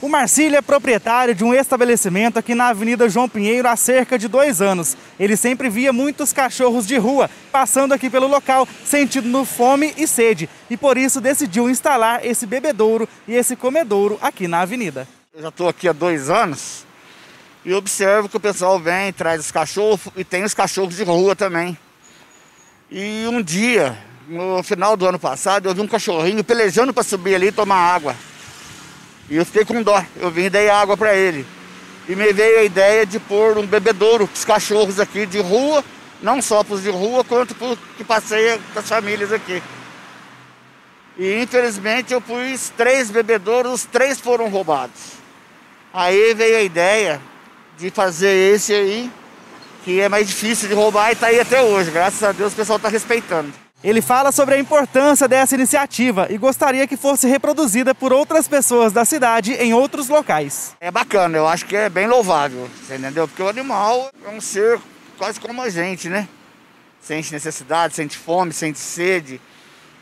O Marcílio é proprietário de um estabelecimento aqui na Avenida João Pinheiro há cerca de dois anos. Ele sempre via muitos cachorros de rua passando aqui pelo local, sentindo fome e sede. E por isso decidiu instalar esse bebedouro e esse comedouro aqui na avenida. Eu já estou aqui há dois anos e observo que o pessoal vem, traz os cachorros e tem os cachorros de rua também. E um dia, no final do ano passado, eu vi um cachorrinho pelejando para subir ali e tomar água. E eu fiquei com dó. Eu vim e dei água para ele. E me veio a ideia de pôr um bebedouro para os cachorros aqui de rua, não só para os de rua, quanto para os que passeia com as famílias aqui. E infelizmente eu pus três bebedouros, os três foram roubados. Aí veio a ideia de fazer esse aí, que é mais difícil de roubar e está aí até hoje. Graças a Deus o pessoal está respeitando. Ele fala sobre a importância dessa iniciativa e gostaria que fosse reproduzida por outras pessoas da cidade em outros locais. É bacana, eu acho que é bem louvável, você entendeu? Porque o animal é um ser quase como a gente, né? Sente necessidade, sente fome, sente sede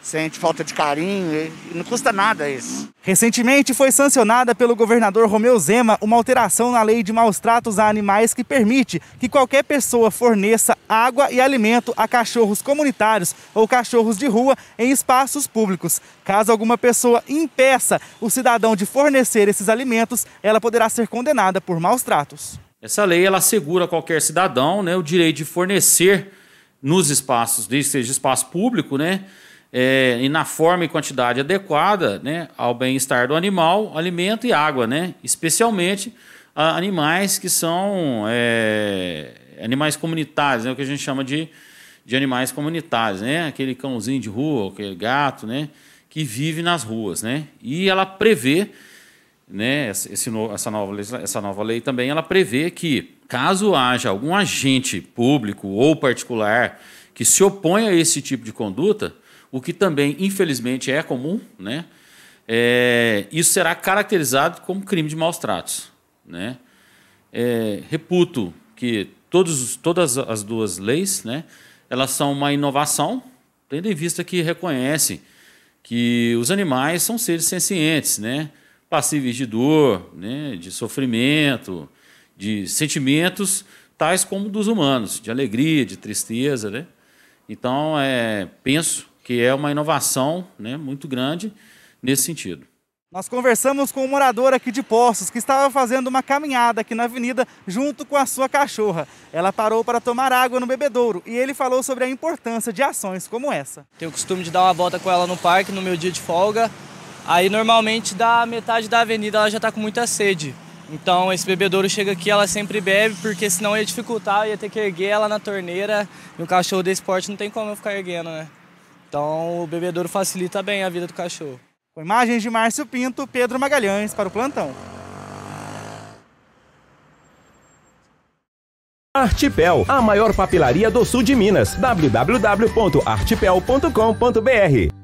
sente falta de carinho, não custa nada isso. Recentemente foi sancionada pelo governador Romeu Zema uma alteração na lei de maus tratos a animais que permite que qualquer pessoa forneça água e alimento a cachorros comunitários ou cachorros de rua em espaços públicos. Caso alguma pessoa impeça o cidadão de fornecer esses alimentos, ela poderá ser condenada por maus tratos. Essa lei ela assegura a qualquer cidadão né, o direito de fornecer nos espaços, desde que seja espaço público, né, é, e na forma e quantidade adequada né, ao bem-estar do animal, alimento e água, né, especialmente a animais que são é, animais comunitários, né, o que a gente chama de, de animais comunitários, né, aquele cãozinho de rua, aquele gato, né, que vive nas ruas. Né, e ela prevê, né, esse, essa, nova lei, essa nova lei também, ela prevê que caso haja algum agente público ou particular que se oponha a esse tipo de conduta, o que também, infelizmente, é comum, né? É, isso será caracterizado como crime de maus tratos. Né? É, reputo que todos, todas as duas leis né, elas são uma inovação, tendo em vista que reconhecem que os animais são seres sencientes, né, passíveis de dor, né, de sofrimento, de sentimentos tais como dos humanos, de alegria, de tristeza. Né? Então, é, penso que é uma inovação né, muito grande nesse sentido. Nós conversamos com um morador aqui de Poços que estava fazendo uma caminhada aqui na avenida junto com a sua cachorra. Ela parou para tomar água no bebedouro e ele falou sobre a importância de ações como essa. Tenho o costume de dar uma volta com ela no parque no meu dia de folga. Aí normalmente da metade da avenida ela já está com muita sede. Então esse bebedouro chega aqui, ela sempre bebe, porque senão ia dificultar, ia ter que erguer ela na torneira. E um cachorro desse porte não tem como eu ficar erguendo, né? Então o bebedouro facilita bem a vida do cachorro. Com imagens de Márcio Pinto, Pedro Magalhães para o plantão. Artipel, a maior papilaria do sul de Minas. www.artipel.com.br